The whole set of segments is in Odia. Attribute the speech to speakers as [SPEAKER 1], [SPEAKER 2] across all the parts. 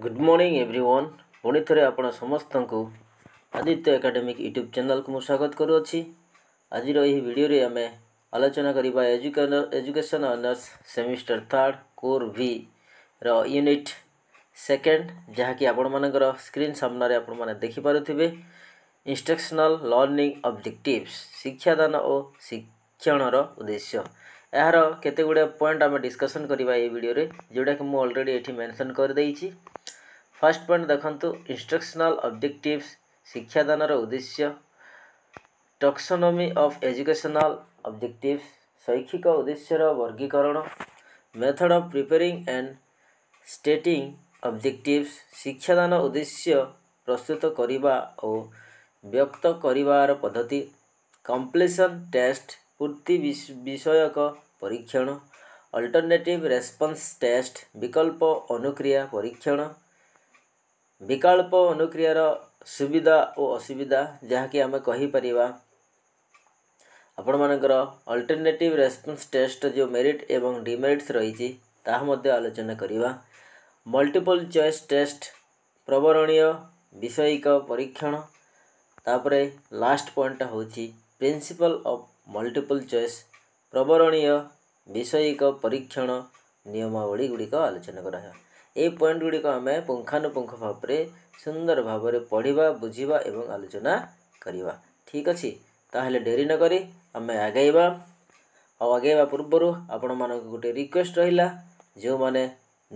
[SPEAKER 1] ଗୁଡ୍ ମର୍ଣ୍ଣିଂ ଏଭ୍ରିୱାନ୍ ପୁଣି ଥରେ ଆପଣ ସମସ୍ତଙ୍କୁ ଆଦିତ୍ୟ ଏକାଡେମିକ୍ ୟୁଟ୍ୟୁବ୍ ଚ୍ୟାନେଲ୍କୁ ମୁଁ ସ୍ୱାଗତ କରୁଅଛି ଆଜିର ଏହି ଭିଡ଼ିଓରେ ଆମେ ଆଲୋଚନା କରିବା education honours semester third core ଭିର ୟୁନିଟ୍ ସେକେଣ୍ଡ ଯାହାକି ଆପଣମାନଙ୍କର ସ୍କ୍ରିନ୍ ସାମ୍ନାରେ ଆପଣମାନେ ଦେଖିପାରୁଥିବେ ଇନ୍ଷ୍ଟ୍ରକ୍ସନାଲ୍ ଲର୍ଣ୍ଣିଂ ଅବଜେକ୍ଟିଭ୍ସ ଶିକ୍ଷାଦାନ ଓ ଶିକ୍ଷଣର ଉଦ୍ଦେଶ୍ୟ ଏହାର କେତେ ଗୁଡ଼ିଏ ପଏଣ୍ଟ ଆମେ ଡିସ୍କସନ୍ କରିବା ଏହି ଭିଡ଼ିଓରେ ଯେଉଁଟାକି ମୁଁ ଅଲରେଡ଼ି ଏଠି ମେନସନ୍ କରିଦେଇଛି ଫାଷ୍ଟ ପଏଣ୍ଟ ଦେଖନ୍ତୁ ଇନଷ୍ଟ୍ରକ୍ସନାଲ ଅବଜେକ୍ଟିଭ୍ସ ଶିକ୍ଷାଦାନର ଉଦ୍ଦେଶ୍ୟ ଟକ୍ସନୋମି ଅଫ୍ ଏଜୁକେସନାଲ ଅବଜେକ୍ଟିଭ୍ସ ଶୈକ୍ଷିକ ଉଦ୍ଦେଶ୍ୟର ବର୍ଗୀକରଣ method of preparing and stating objectives ଶିକ୍ଷାଦାନ ଉଦ୍ଦେଶ୍ୟ ପ୍ରସ୍ତୁତ କରିବା ଓ ବ୍ୟକ୍ତ କରିବାର ପଦ୍ଧତି କମ୍ପ୍ଲିସନ୍ ଟେଷ୍ଟ ପୂର୍ତ୍ତି ବିଷୟକ ପରୀକ୍ଷଣ ଅଲ୍ଟରନେଟିଭ୍ ରେସ୍ପନ୍ସ ଟେଷ୍ଟ ବିକଳ୍ପ ଅନୁକ୍ରିୟା ପରୀକ୍ଷଣ ବିକଳ୍ପ ଅନୁକ୍ରିୟାର ସୁବିଧା ଓ ଅସୁବିଧା ଯାହାକି ଆମେ କହିପାରିବା ଆପଣମାନଙ୍କର ଅଲଟରନେଟିଭ୍ ରେସ୍ପନ୍ସ ଟେଷ୍ଟ ଯେଉଁ ମେରିଟ୍ ଏବଂ ଡିମେରିଟ୍ସ ରହିଛି ତାହା ମଧ୍ୟ ଆଲୋଚନା କରିବା ମଲ୍ଟିପଲ୍ ଚଏସ୍ ଟେଷ୍ଟ ପ୍ରବରଣୀୟ ବିଷୟିକ ପରୀକ୍ଷଣ ତାପରେ ଲାଷ୍ଟ ପଏଣ୍ଟ ହେଉଛି ପ୍ରିନ୍ସିପଲ୍ ଅଫ୍ ମଲ୍ଟିପଲ୍ ଚଏସ୍ ପ୍ରବରଣୀୟ ବିଷୟିକ ପରୀକ୍ଷଣ ନିୟମାବଳୀ ଗୁଡ଼ିକ ଆଲୋଚନା କରାଯିବ ଏହି ପଏଣ୍ଟ ଗୁଡ଼ିକ ଆମେ ପୁଙ୍ଖାନୁପୁଙ୍ଖ ଭାବରେ ସୁନ୍ଦର ଭାବରେ ପଢ଼ିବା ବୁଝିବା ଏବଂ ଆଲୋଚନା କରିବା ଠିକ୍ ଅଛି ତାହେଲେ ଡେରି ନକରି ଆମେ ଆଗେଇବା ଆଉ ଆଗେଇବା ପୂର୍ବରୁ ଆପଣମାନଙ୍କୁ ଗୋଟେ ରିକ୍ୱେଷ୍ଟ ରହିଲା ଯେଉଁମାନେ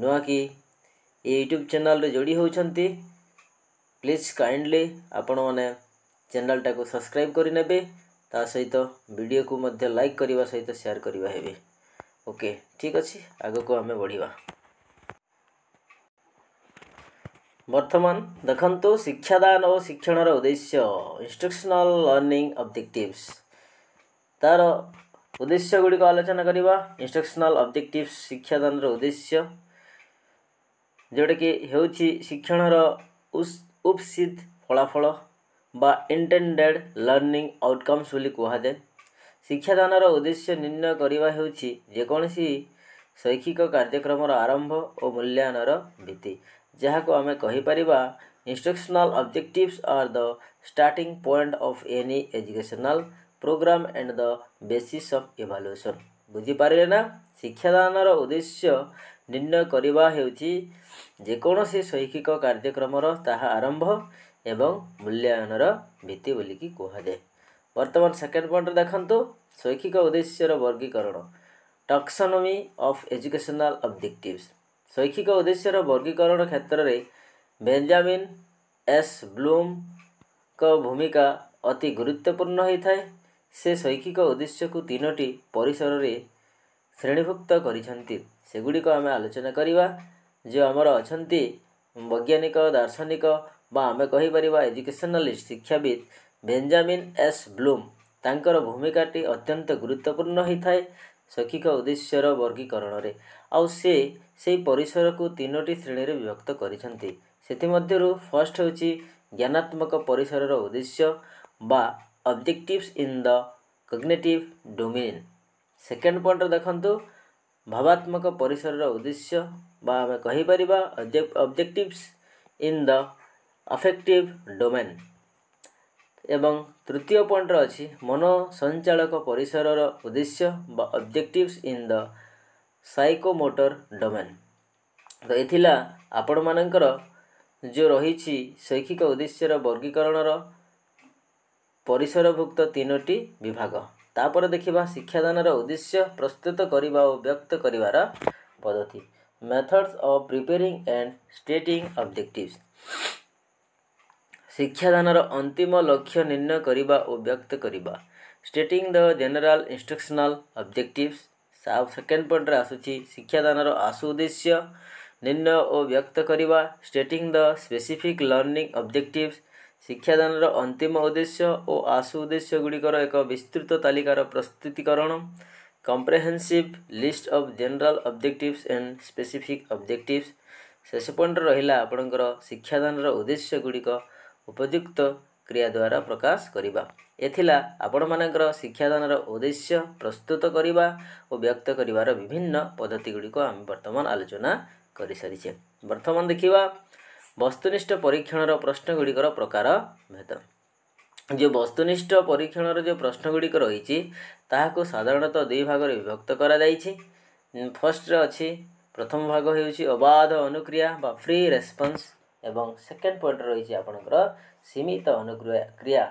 [SPEAKER 1] ନୂଆକି ଏ ୟୁଟ୍ୟୁବ୍ ଚ୍ୟାନେଲ୍ରେ ଯୋଡ଼ି ହେଉଛନ୍ତି ପ୍ଲିଜ୍ କାଇଣ୍ଡଲି ଆପଣମାନେ ଚ୍ୟାନେଲଟାକୁ ସବସ୍କ୍ରାଇବ୍ କରିନେବେ ତା ସହିତ ଭିଡ଼ିଓକୁ ମଧ୍ୟ ଲାଇକ୍ କରିବା ସହିତ ସେୟାର୍ କରିବା ହେବେ ଓକେ ଠିକ୍ ଅଛି ଆଗକୁ ଆମେ ବଢ଼ିବା ବର୍ତ୍ତମାନ ଦେଖନ୍ତୁ ଶିକ୍ଷାଦାନ ଓ ଶିକ୍ଷଣର ଉଦ୍ଦେଶ୍ୟ ଇନଷ୍ଟ୍ରକ୍ସନାଲ୍ ଲର୍ଣ୍ଣିଂ ଅବଜେକ୍ଟିଭ୍ସ ତା'ର ଉଦ୍ଦେଶ୍ୟ ଗୁଡ଼ିକ ଆଲୋଚନା କରିବା ଇନଷ୍ଟ୍ରକ୍ସନାଲ୍ ଅବଜେକ୍ଟିଭ୍ସ ଶିକ୍ଷାଦାନର ଉଦ୍ଦେଶ୍ୟ ଯେଉଁଟାକି ହେଉଛି ଶିକ୍ଷଣର ଉପସିଦ୍ ଫଳାଫଳ ବା ଇଣ୍ଟେଣ୍ଡେଡ଼ ଲର୍ଣ୍ଣିଂ ଆଉଟକମ୍ସ ବୋଲି କୁହାଯାଏ ଶିକ୍ଷାଦାନର ଉଦ୍ଦେଶ୍ୟ ନିର୍ଣ୍ଣୟ କରିବା ହେଉଛି ଯେକୌଣସି ଶୈକ୍ଷିକ କାର୍ଯ୍ୟକ୍ରମର ଆରମ୍ଭ ଓ ମୂଲ୍ୟାୟନର ଭିତ୍ତି ଯାହାକୁ ଆମେ କହିପାରିବା instructional objectives are the starting point of any educational programme and the basis of evaluation ବୁଝିପାରିଲେ ନା ଶିକ୍ଷାଦାନର ଉଦ୍ଦେଶ୍ୟ ନିର୍ଣ୍ଣୟ କରିବା ହେଉଛି ଯେକୌଣସି ଶୈକ୍ଷିକ କାର୍ଯ୍ୟକ୍ରମର ତାହା ଆରମ୍ଭ ଏବଂ ମୂଲ୍ୟାୟନର ଭିତ୍ତି ବୋଲିକି କୁହାଯାଏ ବର୍ତ୍ତମାନ ସେକେଣ୍ଡ ପଏଣ୍ଟ ଦେଖନ୍ତୁ ଶୈକ୍ଷିକ ଉଦ୍ଦେଶ୍ୟର ବର୍ଗୀକରଣ ଟକ୍ସନୋମି ଅଫ୍ ଏଜୁକେସନାଲ ଅବଜେକ୍ଟିଭ୍ସ ଶୈକ୍ଷିକ ଉଦ୍ଦେଶ୍ୟର ବର୍ଗୀକରଣ କ୍ଷେତ୍ରରେ ବେଞ୍ଜାମିନ୍ ଏସ୍ ବ୍ଲୁମ୍ଙ୍କ ଭୂମିକା ଅତି ଗୁରୁତ୍ୱପୂର୍ଣ୍ଣ ହୋଇଥାଏ ସେ ଶୈକ୍ଷିକ ଉଦ୍ଦେଶ୍ୟକୁ ତିନୋଟି ପରିସରରେ ଶ୍ରେଣୀଭୁକ୍ତ କରିଛନ୍ତି ସେଗୁଡ଼ିକ ଆମେ ଆଲୋଚନା କରିବା ଯେ ଆମର ଅଛନ୍ତି ବୈଜ୍ଞାନିକ ଦାର୍ଶନିକ ବା ଆମେ କହିପାରିବା ଏଜୁକେସନାଲିଷ୍ଟ ଶିକ୍ଷାବିତ୍ ବେଞ୍ଜାମିନ୍ ଏସ୍ ବ୍ଲୁମ୍ ତାଙ୍କର ଭୂମିକାଟି ଅତ୍ୟନ୍ତ ଗୁରୁତ୍ୱପୂର୍ଣ୍ଣ ହୋଇଥାଏ ଶୈକ୍ଷିକ ଉଦ୍ଦେଶ୍ୟର ବର୍ଗୀକରଣରେ ଆଉ ସେ ସେହି ପରିସରକୁ ତିନୋଟି ଶ୍ରେଣୀରେ ବିଭକ୍ତ କରିଛନ୍ତି ସେଥିମଧ୍ୟରୁ ଫାଷ୍ଟ ହେଉଛି ଜ୍ଞାନାତ୍ମକ ପରିସରର ଉଦ୍ଦେଶ୍ୟ ବା ଅବଜେକ୍ଟିଭ୍ସ ଇନ୍ ଦ କଗ୍ନେଟିଭ୍ ଡୋମିନ୍ ସେକେଣ୍ଡ ପଏଣ୍ଟରେ ଦେଖନ୍ତୁ ଭାବାତ୍ମକ ପରିସରର ଉଦ୍ଦେଶ୍ୟ ବା ଆମେ କହିପାରିବା ଅବଜେକ୍ଟିଭ୍ସ ଇନ୍ ଦ ଅଫେକ୍ଟିଭ୍ ଡୋମେନ୍ ଏବଂ ତୃତୀୟ ପଏଣ୍ଟର ଅଛି ମନ ସଞ୍ଚାଳକ ପରିସରର ଉଦ୍ଦେଶ୍ୟ ବା ଅବଜେକ୍ଟିଭ୍ସ ଇନ୍ ଦ ସାଇକୋମୋଟର ଡୋମେନ୍ ତ ଏଥିଲା ଆପଣମାନଙ୍କର ଯେଉଁ ରହିଛି ଶୈକ୍ଷିକ ଉଦ୍ଦେଶ୍ୟର ବର୍ଗୀକରଣର ପରିସରଭୁକ୍ତ ତିନୋଟି ବିଭାଗ ତାପରେ ଦେଖିବା ଶିକ୍ଷାଦାନର ଉଦ୍ଦେଶ୍ୟ ପ୍ରସ୍ତୁତ କରିବା ଓ ବ୍ୟକ୍ତ କରିବାର ପଦ୍ଧତି methods of preparing and stating objectives ଶିକ୍ଷାଦାନର ଅନ୍ତିମ ଲକ୍ଷ୍ୟ ନିର୍ଣ୍ଣୟ କରିବା ଓ ବ୍ୟକ୍ତ କରିବା ଷ୍ଟେଟିଂ ଦ ଜେନେରାଲ ଇନ୍ଷ୍ଟ୍ରକ୍ସନାଲ ଅବଜେକ୍ଟିଭ୍ସ ଆଉ ସେକେଣ୍ଡ ପଏଣ୍ଟରେ ଆସୁଛି ଶିକ୍ଷାଦାନର ଆଶୁ ଉଦ୍ଦେଶ୍ୟ ନିର୍ଣ୍ଣୟ ଓ ବ୍ୟକ୍ତ କରିବା ଷ୍ଟେଟିଂ ଦ ସ୍ପେସିଫିକ୍ ଲର୍ଣ୍ଣିଂ ଅବଜେକ୍ଟିଭ୍ସ ଶିକ୍ଷାଦାନର ଅନ୍ତିମ ଉଦ୍ଦେଶ୍ୟ ଓ ଆଶୁ ଉଦ୍ଦେଶ୍ୟ ଗୁଡ଼ିକର ଏକ ବିସ୍ତୃତ ତାଲିକାର ପ୍ରସ୍ତୁତିକରଣ comprehensive list of general objectives and specific objectives ଶେଷ ପଏଣ୍ଟରେ ରହିଲା ଆପଣଙ୍କର ଶିକ୍ଷାଦାନର ଉଦ୍ଦେଶ୍ୟ ଗୁଡ଼ିକ ଉପଯୁକ୍ତ କ୍ରିୟା ଦ୍ୱାରା ପ୍ରକାଶ କରିବା ଏଥିଲା ଆପଣମାନଙ୍କର ଶିକ୍ଷାଦାନର ଉଦ୍ଦେଶ୍ୟ ପ୍ରସ୍ତୁତ କରିବା ଓ ବ୍ୟକ୍ତ କରିବାର ବିଭିନ୍ନ ପଦ୍ଧତିଗୁଡ଼ିକ ଆମେ ବର୍ତ୍ତମାନ ଆଲୋଚନା କରିସାରିଛେ ବର୍ତ୍ତମାନ ଦେଖିବା ବସ୍ତୁନିଷ୍ଠ ପରୀକ୍ଷଣର ପ୍ରଶ୍ନ ଗୁଡ଼ିକର ପ୍ରକାର ଭେଦ ଯେଉଁ ବସ୍ତୁନିଷ୍ଠ ପରୀକ୍ଷଣର ଯେଉଁ ପ୍ରଶ୍ନ ଗୁଡ଼ିକ ରହିଛି ତାହାକୁ ସାଧାରଣତଃ ଦୁଇ ଭାଗରେ ବିଭକ୍ତ କରାଯାଇଛି ଫାର୍ଷ୍ଟରେ ଅଛି ପ୍ରଥମ ଭାଗ ହେଉଛି ଅବାଧ ଅନୁକ୍ରିୟା ବା ଫ୍ରି ରେସ୍ପନ୍ସ ଏବଂ ସେକେଣ୍ଡ ପଏଣ୍ଟ ରହିଛି ଆପଣଙ୍କର ସୀମିତ ଅନୁକ୍ରିୟା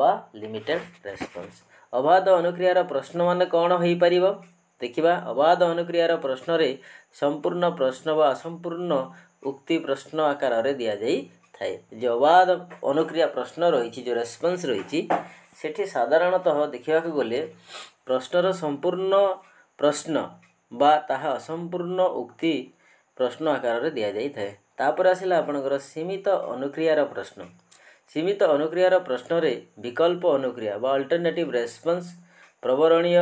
[SPEAKER 1] ବା ଲିମିଟେଡ୍ ରେସ୍ପନ୍ସ ଅବାଧ ଅନୁକ୍ରିୟାର ପ୍ରଶ୍ନମାନେ କ'ଣ ହୋଇପାରିବ ଦେଖିବା ଅବାଧ ଅନୁକ୍ରିୟାର ପ୍ରଶ୍ନରେ ସମ୍ପୂର୍ଣ୍ଣ ପ୍ରଶ୍ନ ବା ଅସମ୍ପୂର୍ଣ୍ଣ ଉକ୍ତି ପ୍ରଶ୍ନ ଆକାରରେ ଦିଆଯାଇଥାଏ ଯେ ଅବାଧ ଅନୁକ୍ରିୟା ପ୍ରଶ୍ନ ରହିଛି ଯେଉଁ ରେସ୍ପନ୍ସ ରହିଛି ସେଠି ସାଧାରଣତଃ ଦେଖିବାକୁ ଗଲେ ପ୍ରଶ୍ନର ସମ୍ପୂର୍ଣ୍ଣ ପ୍ରଶ୍ନ ବା ତାହା ଅସମ୍ପୂର୍ଣ୍ଣ ଉକ୍ତି ପ୍ରଶ୍ନ ଆକାରରେ ଦିଆଯାଇଥାଏ ତାପରେ ଆସିଲା ଆପଣଙ୍କର ସୀମିତ ଅନୁକ୍ରିୟାର ପ୍ରଶ୍ନ ସୀମିତ ଅନୁକ୍ରିୟାର ପ୍ରଶ୍ନରେ ବିକଳ୍ପ ଅନୁକ୍ରିୟା ବା ଅଲ୍ଟରନେଟିଭ୍ ରେସ୍ପନ୍ସ ପ୍ରବରଣୀୟ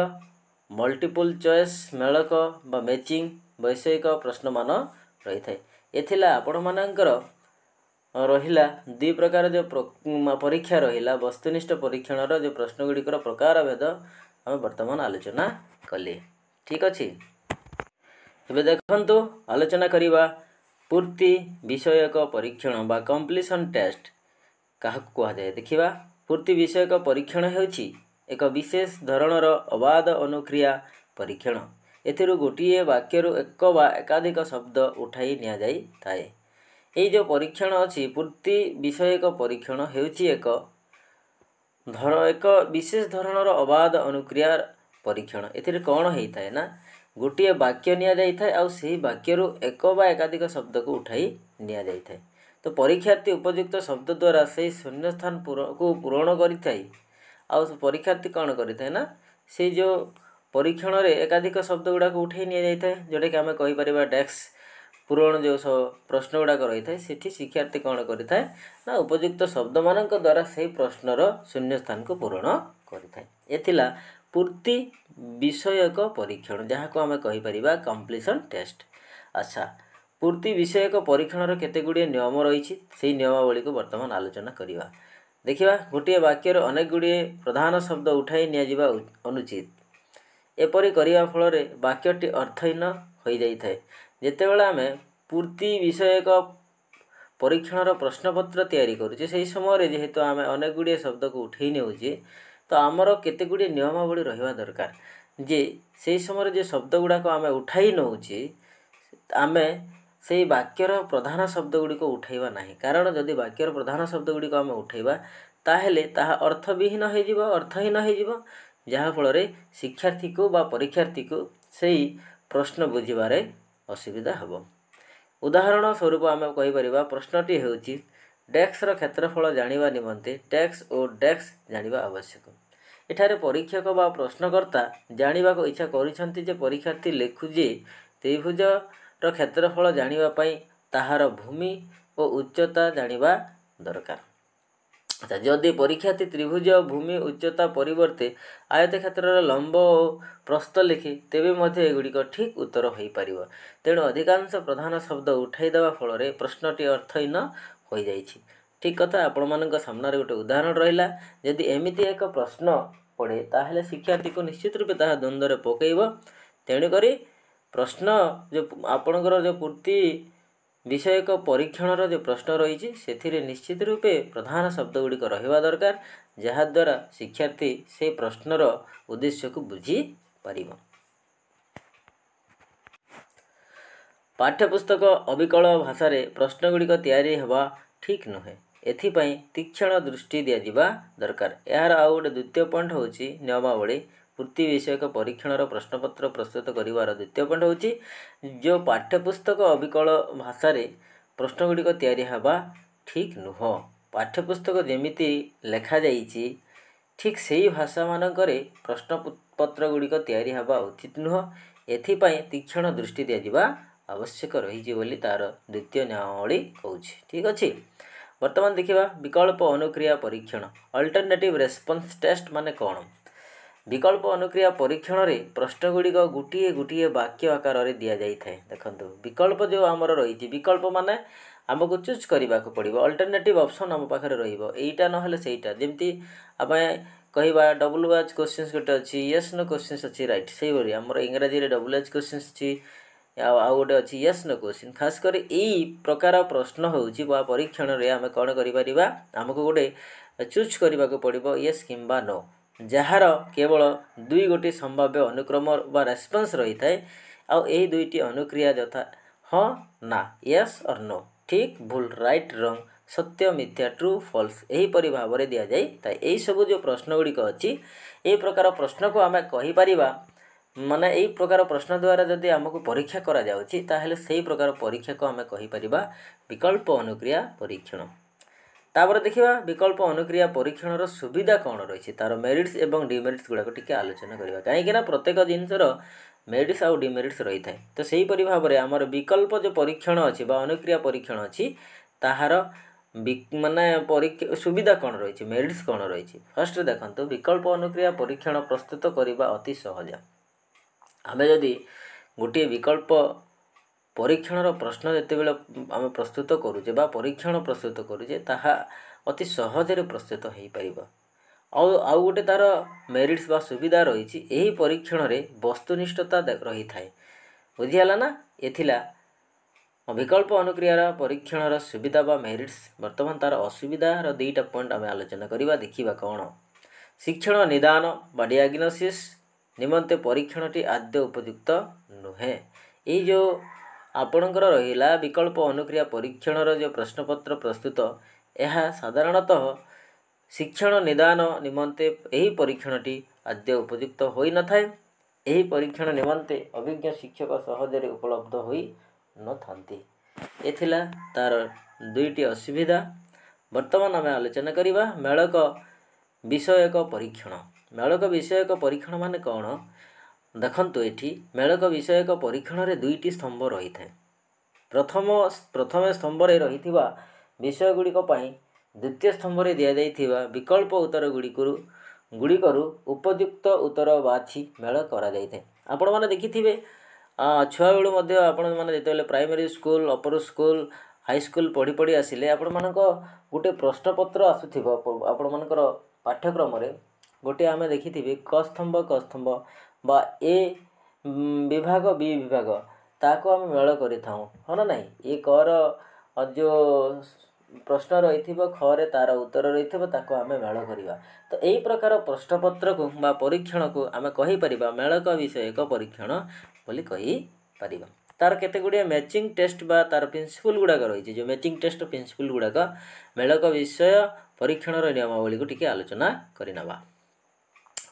[SPEAKER 1] ମଲ୍ଟିପୁଲ୍ ଚଏସ୍ ମେଳକ ବା ମେଚିଂ ବୈଷୟିକ ପ୍ରଶ୍ନମାନ ରହିଥାଏ ଏଥିଲା ଆପଣମାନଙ୍କର ରହିଲା ଦୁଇ ପ୍ରକାର ଯେଉଁ ପରୀକ୍ଷା ରହିଲା ବସ୍ତୁନିଷ୍ଠ ପରୀକ୍ଷଣର ଯେଉଁ ପ୍ରଶ୍ନଗୁଡ଼ିକର ଭେଦ ଆମେ ବର୍ତ୍ତମାନ ଆଲୋଚନା କଲି ଠିକ୍ ଅଛି ଏବେ ଦେଖନ୍ତୁ ଆଲୋଚନା କରିବା ପୂର୍ତ୍ତି ବିଷୟକ ପରୀକ୍ଷଣ ବା କମ୍ପ୍ଲିସନ୍ ଟେଷ୍ଟ କାହାକୁ କୁହାଯାଏ ଦେଖିବା ପୂର୍ତ୍ତି ବିଷୟକ ପରୀକ୍ଷଣ ହେଉଛି ଏକ ବିଶେଷ ଧରଣର ଅବାଧ ଅନୁକ୍ରିୟା ପରୀକ୍ଷଣ ଏଥିରୁ ଗୋଟିଏ ବାକ୍ୟରୁ ଏକ ବା ଏକାଧିକ ଶବ୍ଦ ଉଠାଇ ନିଆଯାଇଥାଏ ଏଇ ଯେଉଁ ପରୀକ୍ଷଣ ଅଛି ପୂର୍ତ୍ତି ବିଷୟକ ପରୀକ୍ଷଣ ହେଉଛି ଏକ ଧର ଏକ ବିଶେଷ ଧରଣର ଅବାଧ ଅନୁକ୍ରିୟା ପରୀକ୍ଷଣ ଏଥିରେ କ'ଣ ହେଇଥାଏ ନା ଗୋଟିଏ ବାକ୍ୟ ନିଆଯାଇଥାଏ ଆଉ ସେହି ବାକ୍ୟରୁ ଏକ ବା ଏକାଧିକ ଶବ୍ଦକୁ ଉଠାଇ ନିଆଯାଇଥାଏ ତ ପରୀକ୍ଷାର୍ଥୀ ଉପଯୁକ୍ତ ଶବ୍ଦ ଦ୍ୱାରା ସେହି ଶୂନ୍ୟ ଶୂନ୍ୟସ୍ଥାନକୁ ପୂରଣ କରିଥାଏ ଆଉ ପରୀକ୍ଷାର୍ଥୀ କ'ଣ କରିଥାଏ ନା ସେ ଯେଉଁ ପରୀକ୍ଷଣରେ ଏକାଧିକ ଶବ୍ଦ ଗୁଡ଼ାକ ଉଠାଇ ନିଆଯାଇଥାଏ ଯେଉଁଟାକି ଆମେ କହିପାରିବା ଡେସ୍କ ପୂରଣ ଯେଉଁ ସବୁ ପ୍ରଶ୍ନ ଗୁଡ଼ାକ ରହିଥାଏ ସେଠି ଶିକ୍ଷାର୍ଥୀ କ'ଣ କରିଥାଏ ନା ଉପଯୁକ୍ତ ଶବ୍ଦମାନଙ୍କ ଦ୍ୱାରା ସେହି ପ୍ରଶ୍ନର ଶୂନ୍ୟ ସ୍ଥାନକୁ ପୂରଣ କରିଥାଏ ଏଥିଲା ପୂର୍ତ୍ତି ବିଷୟକ ପରୀକ୍ଷଣ ଯାହାକୁ ଆମେ କହିପାରିବା କମ୍ପ୍ଲିସନ୍ ଟେଷ୍ଟ ଆଚ୍ଛା ପୂର୍ତ୍ତି ବିଷୟକ ପରୀକ୍ଷଣର କେତେ ଗୁଡ଼ିଏ ନିୟମ ରହିଛି ସେହି ନିୟମାବଳୀକୁ ବର୍ତ୍ତମାନ ଆଲୋଚନା କରିବା ଦେଖିବା ଗୋଟିଏ ବାକ୍ୟରେ ଅନେକ ଗୁଡ଼ିଏ ପ୍ରଧାନ ଶବ୍ଦ ଉଠାଇ ନିଆଯିବା ଅନୁଚିତ ଏପରି କରିବା ଫଳରେ ବାକ୍ୟଟି ଅର୍ଥହୀନ ହୋଇଯାଇଥାଏ ଯେତେବେଳେ ଆମେ ପୂର୍ତ୍ତି ବିଷୟକ ପରୀକ୍ଷଣର ପ୍ରଶ୍ନପତ୍ର ତିଆରି କରୁଛେ ସେହି ସମୟରେ ଯେହେତୁ ଆମେ ଅନେକ ଗୁଡ଼ିଏ ଶବ୍ଦକୁ ଉଠାଇ ନେଉଛେ ତ ଆମର କେତେ ଗୁଡ଼ିଏ ନିୟମାବଳୀ ରହିବା ଦରକାର ଯେ ସେହି ସମୟରେ ଯେ ଶବ୍ଦ ଗୁଡ଼ାକ ଆମେ ଉଠାଇ ନେଉଛେ ଆମେ ସେହି ବାକ୍ୟର ପ୍ରଧାନ ଶବ୍ଦ ଗୁଡ଼ିକ ଉଠାଇବା ନାହିଁ କାରଣ ଯଦି ବାକ୍ୟର ପ୍ରଧାନ ଶବ୍ଦ ଗୁଡ଼ିକ ଆମେ ଉଠାଇବା ତାହେଲେ ତାହା ଅର୍ଥବିହୀନ ହୋଇଯିବ ଅର୍ଥହୀନ ହୋଇଯିବ ଯାହାଫଳରେ ଶିକ୍ଷାର୍ଥୀକୁ ବା ପରୀକ୍ଷାର୍ଥୀକୁ ସେହି ପ୍ରଶ୍ନ ବୁଝିବାରେ ଅସୁବିଧା ହେବ ଉଦାହରଣ ସ୍ୱରୂପ ଆମେ କହିପାରିବା ପ୍ରଶ୍ନଟି ହେଉଛି ଡେସ୍କର କ୍ଷେତ୍ରଫଳ ଜାଣିବା ନିମନ୍ତେ ଟେକ୍ସ ଓ ଡେସ୍କ ଜାଣିବା ଆବଶ୍ୟକ ଏଠାରେ ପରୀକ୍ଷକ ବା ପ୍ରଶ୍ନକର୍ତ୍ତା ଜାଣିବାକୁ ଇଚ୍ଛା କରିଛନ୍ତି ଯେ ପରୀକ୍ଷାର୍ଥୀ ଲେଖୁ ଯେ ତ୍ରିଭୁଜର କ୍ଷେତ୍ରଫଳ ଜାଣିବା ପାଇଁ ତାହାର ଭୂମି ଓ ଉଚ୍ଚତା ଜାଣିବା ଦରକାର ଯଦି ପରୀକ୍ଷାର୍ଥୀ ତ୍ରିଭୁଜ ଭୂମି ଉଚ୍ଚତା ପରିବର୍ତ୍ତେ ଆୟତ କ୍ଷେତ୍ରର ଲମ୍ବ ଓ ପ୍ରସ୍ତ ଲେଖେ ତେବେ ମଧ୍ୟ ଏଗୁଡ଼ିକ ଠିକ୍ ଉତ୍ତର ହୋଇପାରିବ ତେଣୁ ଅଧିକାଂଶ ପ୍ରଧାନ ଶବ୍ଦ ଉଠାଇ ଦେବା ଫଳରେ ପ୍ରଶ୍ନଟି ଅର୍ଥହୀନ ହୋଇଯାଇଛି ଠିକ୍ କଥା ଆପଣମାନଙ୍କ ସାମ୍ନାରେ ଗୋଟେ ଉଦାହରଣ ରହିଲା ଯଦି ଏମିତି ଏକ ପ୍ରଶ୍ନ ପଡ଼େ ତାହେଲେ ଶିକ୍ଷାର୍ଥୀକୁ ନିଶ୍ଚିତ ରୂପେ ତାହା ଦ୍ୱନ୍ଦ୍ୱରେ ପକାଇବ ତେଣୁକରି ପ୍ରଶ୍ନ ଯେଉଁ ଆପଣଙ୍କର ଯେଉଁ ପୂର୍ତ୍ତି ବିଷୟକ ପରୀକ୍ଷଣର ଯେଉଁ ପ୍ରଶ୍ନ ରହିଛି ସେଥିରେ ନିଶ୍ଚିତ ରୂପେ ପ୍ରଧାନ ଶବ୍ଦଗୁଡ଼ିକ ରହିବା ଦରକାର ଯାହାଦ୍ୱାରା ଶିକ୍ଷାର୍ଥୀ ସେ ପ୍ରଶ୍ନର ଉଦ୍ଦେଶ୍ୟକୁ ବୁଝିପାରିବ ପାଠ୍ୟପୁସ୍ତକ ଅବିକଳ ଭାଷାରେ ପ୍ରଶ୍ନଗୁଡ଼ିକ ତିଆରି ହେବା ଠିକ୍ ନୁହେଁ ଏଥିପାଇଁ ତୀକ୍ଷ୍ଣ ଦୃଷ୍ଟି ଦିଆଯିବା ଦରକାର ଏହାର ଆଉ ଗୋଟିଏ ଦ୍ୱିତୀୟ ପଏଣ୍ଟ ହେଉଛି ନିୟମାବଳୀ ପୂର୍ତ୍ତି ବିଷୟକ ପରୀକ୍ଷଣର ପ୍ରଶ୍ନପତ୍ର ପ୍ରସ୍ତୁତ କରିବାର ଦ୍ୱିତୀୟ ପଏଣ୍ଟ ହେଉଛି ଯେଉଁ ପାଠ୍ୟପୁସ୍ତକ ଅବିକଳ ଭାଷାରେ ପ୍ରଶ୍ନଗୁଡ଼ିକ ତିଆରି ହେବା ଠିକ୍ ନୁହଁ ପାଠ୍ୟପୁସ୍ତକ ଯେମିତି ଲେଖାଯାଇଛି ଠିକ୍ ସେହି ଭାଷାମାନଙ୍କରେ ଗୁଡ଼ିକ ତିଆରି ହେବା ଉଚିତ ନୁହଁ ଏଥିପାଇଁ ତୀକ୍ଷ୍ଣ ଦୃଷ୍ଟି ଦିଆଯିବା ଆବଶ୍ୟକ ରହିଛି ବୋଲି ତା'ର ଦ୍ୱିତୀୟ ନିୟମାବଳୀ କହୁଛି ଠିକ୍ ଅଛି ବର୍ତ୍ତମାନ ଦେଖିବା ବିକଳ୍ପ ଅନୁକ୍ରିୟା ପରୀକ୍ଷଣ ଅଲ୍ଟରନେଟିଭ୍ ରେସ୍ପନ୍ସ ଟେଷ୍ଟ ମାନେ କ'ଣ ବିକଳ୍ପ ଅନୁକ୍ରିୟା ପରୀକ୍ଷଣରେ ପ୍ରଶ୍ନଗୁଡ଼ିକ ଗୋଟିଏ ଗୋଟିଏ ବାକ୍ୟ ଆକାରରେ ଦିଆଯାଇଥାଏ ଦେଖନ୍ତୁ ବିକଳ୍ପ ଯେଉଁ ଆମର ରହିଛି ବିକଳ୍ପ ମାନେ ଆମକୁ ଚୁଜ୍ କରିବାକୁ ପଡ଼ିବ ଅଲ୍ଟରନେଟିଭ୍ ଅପସନ୍ ଆମ ପାଖରେ ରହିବ ଏଇଟା ନହେଲେ ସେଇଟା ଯେମିତି ଆମେ କହିବା ଡବ୍ଲୁ ଏଚ୍ କୋଶ୍ଚିନ୍ସ ଗୋଟେ ଅଛି ୟେସ୍ ନୋ କୋଶ୍ଚିନ୍ସ ଅଛି ରାଇଟ୍ ସେହିଭଳି ଆମର ଇଂରାଜୀରେ ଡବ୍ଲୁ ଏଚ୍ କୋଶ୍ଚିନ୍ସ ଅଛି ଆଉ ଆଉ ଗୋଟେ ଅଛି ୟେସ୍ ନୋ କୋଶ୍ଚିନ୍ ଖାସ୍ କରି ଏଇ ପ୍ରକାର ପ୍ରଶ୍ନ ହେଉଛି ବା ପରୀକ୍ଷଣରେ ଆମେ କ'ଣ କରିପାରିବା ଆମକୁ ଗୋଟେ ଚୁଜ୍ କରିବାକୁ ପଡ଼ିବ ୟେସ୍ କିମ୍ବା ନୋ ଯାହାର କେବଳ ଦୁଇ ଗୋଟି ସମ୍ଭାବ୍ୟ ଅନୁକ୍ରମ ବା ରେସ୍ପନ୍ସ ରହିଥାଏ ଆଉ ଏହି ଦୁଇଟି ଅନୁକ୍ରିୟା ଯଥା ହଁ ନା ୟେସ୍ ଅର୍ ନୋ ଠିକ୍ ଭୁଲ ରାଇଟ୍ ରଙ୍ଗ ସତ୍ୟ ମିଥ୍ୟା ଟ୍ରୁ ଫଲ୍ସ ଏହିପରି ଭାବରେ ଦିଆଯାଇଥାଏ ଏହିସବୁ ଯେଉଁ ପ୍ରଶ୍ନଗୁଡ଼ିକ ଅଛି ଏହି ପ୍ରକାର ପ୍ରଶ୍ନକୁ ଆମେ କହିପାରିବା ମାନେ ଏଇ ପ୍ରକାର ପ୍ରଶ୍ନ ଦ୍ୱାରା ଯଦି ଆମକୁ ପରୀକ୍ଷା କରାଯାଉଛି ତାହେଲେ ସେହି ପ୍ରକାର ପରୀକ୍ଷାକୁ ଆମେ କହିପାରିବା ବିକଳ୍ପ ଅନୁକ୍ରିୟା ପରୀକ୍ଷଣ ତାପରେ ଦେଖିବା ବିକଳ୍ପ ଅନୁକ୍ରିୟା ପରୀକ୍ଷଣର ସୁବିଧା କ'ଣ ରହିଛି ତା'ର ମେରିଟ୍ସ ଏବଂ ଡିମେରିଟ୍ସ ଗୁଡ଼ାକ ଟିକିଏ ଆଲୋଚନା କରିବା କାହିଁକିନା ପ୍ରତ୍ୟେକ ଜିନିଷର ମେରିଟ୍ସ ଆଉ ଡିମେରିଟ୍ସ ରହିଥାଏ ତ ସେହିପରି ଭାବରେ ଆମର ବିକଳ୍ପ ଯେଉଁ ପରୀକ୍ଷଣ ଅଛି ବା ଅନୁକ୍ରିୟା ପରୀକ୍ଷଣ ଅଛି ତାହାର ମାନେ ପରୀକ୍ଷା ସୁବିଧା କ'ଣ ରହିଛି ମେରିଟ୍ସ କ'ଣ ରହିଛି ଫାଷ୍ଟରେ ଦେଖନ୍ତୁ ବିକଳ୍ପ ଅନୁକ୍ରିୟା ପରୀକ୍ଷଣ ପ୍ରସ୍ତୁତ କରିବା ଅତି ସହଜ ଆମେ ଯଦି ଗୋଟିଏ ବିକଳ୍ପ ପରୀକ୍ଷଣର ପ୍ରଶ୍ନ ଯେତେବେଳେ ଆମେ ପ୍ରସ୍ତୁତ କରୁଛେ ବା ପରୀକ୍ଷଣ ପ୍ରସ୍ତୁତ କରୁଛେ ତାହା ଅତି ସହଜରେ ପ୍ରସ୍ତୁତ ହୋଇପାରିବ ଆଉ ଆଉ ଗୋଟେ ତା'ର ମେରିଟ୍ସ ବା ସୁବିଧା ରହିଛି ଏହି ପରୀକ୍ଷଣରେ ବସ୍ତୁନିଷ୍ଠତା ରହିଥାଏ ବୁଝିହେଲା ନା ଏଥିଲା ବିକଳ୍ପ ଅନୁକ୍ରିୟାର ପରୀକ୍ଷଣର ସୁବିଧା ବା ମେରିଟ୍ସ ବର୍ତ୍ତମାନ ତା'ର ଅସୁବିଧାର ଦୁଇଟା ପଏଣ୍ଟ ଆମେ ଆଲୋଚନା କରିବା ଦେଖିବା କ'ଣ ଶିକ୍ଷଣ ନିଦାନ ବା ଡିଆଗ୍ନୋସିସ୍ ନିମନ୍ତେ ପରୀକ୍ଷଣଟି ଆଦ୍ୟ ଉପଯୁକ୍ତ ନୁହେଁ ଏଇ ଯେଉଁ ଆପଣଙ୍କର ରହିଲା ବିକଳ୍ପ ଅନୁକ୍ରିୟା ପରୀକ୍ଷଣର ଯେଉଁ ପ୍ରଶ୍ନପତ୍ର ପ୍ରସ୍ତୁତ ଏହା ସାଧାରଣତଃ ଶିକ୍ଷଣ ନିଦାନ ନିମନ୍ତେ ଏହି ପରୀକ୍ଷଣଟି ଆଦ୍ୟ ଉପଯୁକ୍ତ ହୋଇନଥାଏ ଏହି ପରୀକ୍ଷଣ ନିମନ୍ତେ ଅଭିଜ୍ଞ ଶିକ୍ଷକ ସହଜରେ ଉପଲବ୍ଧ ହୋଇନଥାନ୍ତି ଏଥିଲା ତା'ର ଦୁଇଟି ଅସୁବିଧା ବର୍ତ୍ତମାନ ଆମେ ଆଲୋଚନା କରିବା ମେଳକ ବିଷୟକ ପରୀକ୍ଷଣ ମେଳକ ବିଷୟକ ପରୀକ୍ଷଣ ମାନେ କ'ଣ ଦେଖନ୍ତୁ ଏଠି ମେଳକ ବିଷୟକ ପରୀକ୍ଷଣରେ ଦୁଇଟି ସ୍ତମ୍ଭ ରହିଥାଏ ପ୍ରଥମ ପ୍ରଥମେ ସ୍ତମ୍ଭରେ ରହିଥିବା ବିଷୟଗୁଡ଼ିକ ପାଇଁ ଦ୍ୱିତୀୟ ସ୍ତମ୍ଭରେ ଦିଆଯାଇଥିବା ବିକଳ୍ପ ଉତ୍ତର ଗୁଡ଼ିକରୁ ଗୁଡ଼ିକରୁ ଉପଯୁକ୍ତ ଉତ୍ତର ବାଛି ମେଳ କରାଯାଇଥାଏ ଆପଣମାନେ ଦେଖିଥିବେ ଛୁଆବେଳୁ ମଧ୍ୟ ଆପଣମାନେ ଯେତେବେଳେ primary school upper school high school ପଢ଼ି ପଢ଼ି ଆସିଲେ ଆପଣମାନଙ୍କ ଗୋଟେ ପ୍ରଶ୍ନପତ୍ର ଆସୁଥିବ ଆପଣମାନଙ୍କର ପାଠ୍ୟକ୍ରମରେ ଗୋଟିଏ ଆମେ ଦେଖିଥିବେ କସ୍ତମ୍ବ କସ୍ତମ୍ବ ବା ଏ ବିଭାଗ ବି ବିଭାଗ ତାହାକୁ ଆମେ ମେଳ କରିଥାଉ ହଁ ନା ନାହିଁ ଏ କର ଯେଉଁ ପ୍ରଶ୍ନ ରହିଥିବ ଖରେ ତା'ର ଉତ୍ତର ରହିଥିବ ତାକୁ ଆମେ ମେଳ କରିବା ତ ଏହି ପ୍ରକାର ପ୍ରଶ୍ନପତ୍ରକୁ ବା ପରୀକ୍ଷଣକୁ ଆମେ କହିପାରିବା ମେଳକ ବିଷୟକ ପରୀକ୍ଷଣ ବୋଲି କହିପାରିବା ତା'ର କେତେ ଗୁଡ଼ିଏ ମ୍ୟାଚିଂ ଟେଷ୍ଟ ବା ତା'ର ପ୍ରିନ୍ସିପୁଲ ଗୁଡ଼ାକ ରହିଛି ଯେଉଁ ମ୍ୟାଚିଂ ଟେଷ୍ଟ ପ୍ରିନ୍ସିପୁଲ ଗୁଡ଼ାକ ମେଳକ ବିଷୟ ପରୀକ୍ଷଣର ନିୟମାବଳୀକୁ ଟିକିଏ ଆଲୋଚନା କରିନେବା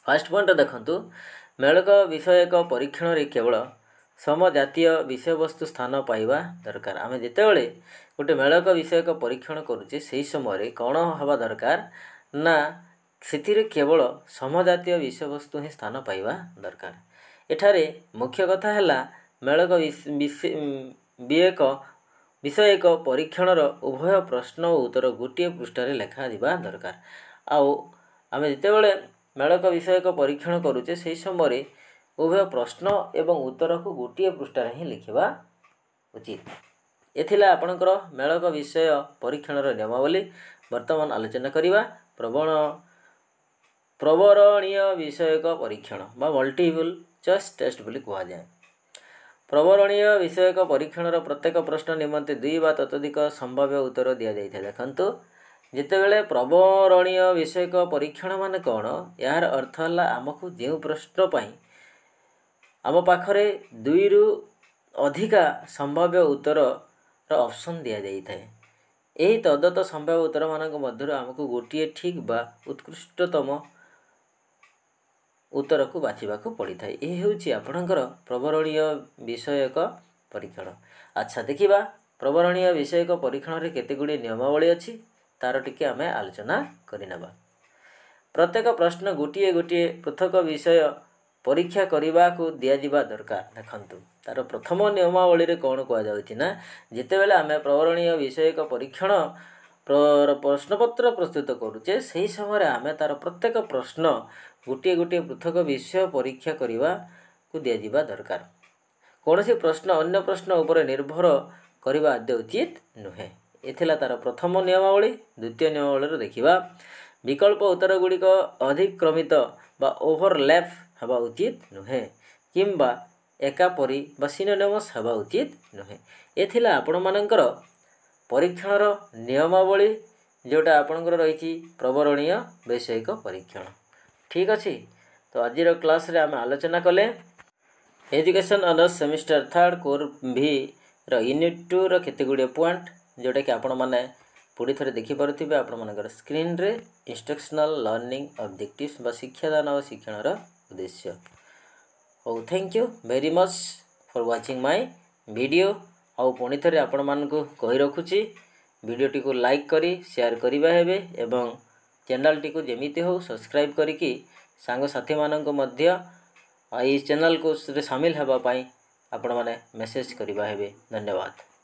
[SPEAKER 1] ଫାଷ୍ଟ ପଏଣ୍ଟ ଦେଖନ୍ତୁ ମେଳକ ବିଷୟକ ପରୀକ୍ଷଣରେ କେବଳ ସମଜାତୀୟ ବିଷୟବସ୍ତୁ ସ୍ଥାନ ପାଇବା ଦରକାର ଆମେ ଯେତେବେଳେ ଗୋଟେ ମେଳକ ବିଷୟକ ପରୀକ୍ଷଣ କରୁଛେ ସେହି ସମୟରେ କ'ଣ ହେବା ଦରକାର ନା ସେଥିରେ କେବଳ ସମଜାତୀୟ ବିଷୟବସ୍ତୁ ହିଁ ସ୍ଥାନ ପାଇବା ଦରକାର ଏଠାରେ ମୁଖ୍ୟ କଥା ହେଲା ମେଳକ ବିଏକ ବିଷୟ ଏକ ପରୀକ୍ଷଣର ଉଭୟ ପ୍ରଶ୍ନ ଓ ଉତ୍ତର ଗୋଟିଏ ପୃଷ୍ଠାରେ ଲେଖାଯିବା ଦରକାର ଆଉ ଆମେ ଯେତେବେଳେ ମେଳକ ବିଷୟକ ପରୀକ୍ଷଣ କରୁଛେ ସେହି ସମୟରେ ଉଭୟ ପ୍ରଶ୍ନ ଏବଂ ଉତ୍ତରକୁ ଗୋଟିଏ ପୃଷ୍ଠାରେ ହିଁ ଲେଖିବା ଉଚିତ ଏଥିଲା ଆପଣଙ୍କର ମେଳକ ବିଷୟ ପରୀକ୍ଷଣର ନିୟମାବଳୀ ବର୍ତ୍ତମାନ ଆଲୋଚନା କରିବା ପ୍ରବଣ ପ୍ରବରଣୀୟ ବିଷୟକ ପରୀକ୍ଷଣ ବା ମଲ୍ଟିପୁଲ୍ ଚଏସ୍ ଟେଷ୍ଟ ବୋଲି କୁହାଯାଏ ପ୍ରବରଣୀୟ ବିଷୟକ ପରୀକ୍ଷଣର ପ୍ରତ୍ୟେକ ପ୍ରଶ୍ନ ନିମନ୍ତେ ଦୁଇ ବା ତତ୍ୱଧିକ ସମ୍ଭାବ୍ୟ ଉତ୍ତର ଦିଆଯାଇଥାଏ ଦେଖନ୍ତୁ ଯେତେବେଳେ ପ୍ରବରଣୀୟ ବିଷୟକ ପରୀକ୍ଷଣ ମାନେ କ'ଣ ଏହାର ଅର୍ଥ ହେଲା ଆମକୁ ଯେଉଁ ପ୍ରଶ୍ନ ପାଇଁ ଆମ ପାଖରେ ଦୁଇରୁ ଅଧିକା ସମ୍ଭାବ୍ୟ ଉତ୍ତରର ଅପସନ୍ ଦିଆଯାଇଥାଏ ଏହି ତଦତ ସମ୍ଭାବ୍ୟ ଉତ୍ତରମାନଙ୍କ ମଧ୍ୟରୁ ଆମକୁ ଗୋଟିଏ ଠିକ୍ ବା ଉତ୍କୃଷ୍ଟତମ ଉତ୍ତରକୁ ବାଛିବାକୁ ପଡ଼ିଥାଏ ଏହି ହେଉଛି ଆପଣଙ୍କର ପ୍ରବରଣୀୟ ବିଷୟକ ପରୀକ୍ଷଣ ଆଚ୍ଛା ଦେଖିବା ପ୍ରବରଣୀୟ ବିଷୟକ ପରୀକ୍ଷଣରେ କେତେ ଗୁଡ଼ିଏ ନିୟମାବଳୀ ଅଛି ତାର ଟିକେ ଆମେ ଆଲୋଚନା କରିନେବା ପ୍ରତ୍ୟେକ ପ୍ରଶ୍ନ ଗୋଟିଏ ଗୋଟିଏ ପୃଥକ ବିଷୟ ପରୀକ୍ଷା କରିବାକୁ ଦିଆଯିବା ଦରକାର ଦେଖନ୍ତୁ ତା'ର ପ୍ରଥମ ନିୟମାବଳୀରେ କ'ଣ କୁହାଯାଉଛି ନା ଯେତେବେଳେ ଆମେ ପ୍ରବରଣୀୟ ବିଷୟକ ପରୀକ୍ଷଣ ପ୍ରଶ୍ନପତ୍ର ପ୍ରସ୍ତୁତ କରୁଛେ ସେହି ସମୟରେ ଆମେ ତା'ର ପ୍ରତ୍ୟେକ ପ୍ରଶ୍ନ ଗୋଟିଏ ଗୋଟିଏ ପୃଥକ ବିଷୟ ପରୀକ୍ଷା କରିବାକୁ ଦିଆଯିବା ଦରକାର କୌଣସି ପ୍ରଶ୍ନ ଅନ୍ୟ ପ୍ରଶ୍ନ ଉପରେ ନିର୍ଭର କରିବା ଆଦୌ ଉଚିତ ନୁହେଁ ଏଥିଲା ତା'ର ପ୍ରଥମ ନିୟମାବଳୀ ଦ୍ୱିତୀୟ ନିୟମାବଳୀରୁ ଦେଖିବା ବିକଳ୍ପ ଉତ୍ତରଗୁଡ଼ିକ ଅଧିକ୍ରମିତ ବା ଓଭରଲ୍ୟାପ୍ ହେବା ଉଚିତ ନୁହେଁ କିମ୍ବା ଏକାପରି ବା ସିନୋନିମସ୍ ହେବା ଉଚିତ ନୁହେଁ ଏ ଥିଲା ଆପଣମାନଙ୍କର ପରୀକ୍ଷଣର ନିୟମାବଳୀ ଯେଉଁଟା ଆପଣଙ୍କର ରହିଛି ପ୍ରବରଣୀୟ ବୈଷୟିକ ପରୀକ୍ଷଣ ଠିକ୍ ଅଛି ତ ଆଜିର କ୍ଲାସ୍ରେ ଆମେ ଆଲୋଚନା କଲେ education honours semester third core ଭିର ୟୁନିଟ୍ ଟୁର କେତେ ଗୁଡ଼ିଏ ପଏଣ୍ଟ ଯେଉଁଟାକି ଆପଣମାନେ ପୁଣି ଥରେ ଦେଖିପାରୁଥିବେ ଆପଣମାନଙ୍କର ସ୍କ୍ରିନ୍ରେ ଇନଷ୍ଟ୍ରକ୍ସନାଲ୍ ଲର୍ଣ୍ଣିଂ ଅବଜେକ୍ଟିଭ୍ସ ବା ଶିକ୍ଷାଦାନ ଓ ଶିକ୍ଷଣର ଉଦ୍ଦେଶ୍ୟ ହଉ thank you very much for watching my video ଆଉ ପୁଣି ଥରେ ଆପଣମାନଙ୍କୁ କହି ରଖୁଛି ଭିଡ଼ିଓଟିକୁ ଲାଇକ୍ କରି ସେୟାର କରିବା ହେବେ ଏବଂ ଚ୍ୟାନେଲ୍ଟିକୁ ଯେମିତି ହେଉ ସବସ୍କ୍ରାଇବ୍ କରିକି ସାଙ୍ଗସାଥିମାନଙ୍କୁ ମଧ୍ୟ ଏହି ଚ୍ୟାନେଲ୍କୁ ସାମିଲ ହେବା ପାଇଁ ଆପଣମାନେ ମେସେଜ୍ କରିବା ହେବେ ଧନ୍ୟବାଦ